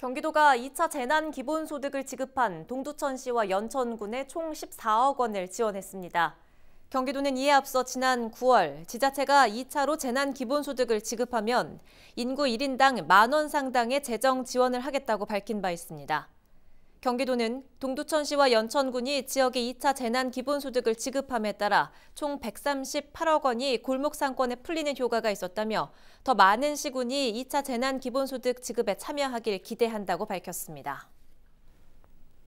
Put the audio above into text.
경기도가 2차 재난기본소득을 지급한 동두천시와 연천군에 총 14억 원을 지원했습니다. 경기도는 이에 앞서 지난 9월 지자체가 2차로 재난기본소득을 지급하면 인구 1인당 만원 상당의 재정 지원을 하겠다고 밝힌 바 있습니다. 경기도는 동두천시와 연천군이 지역의 2차 재난기본소득을 지급함에 따라 총 138억 원이 골목상권에 풀리는 효과가 있었다며 더 많은 시군이 2차 재난기본소득 지급에 참여하길 기대한다고 밝혔습니다.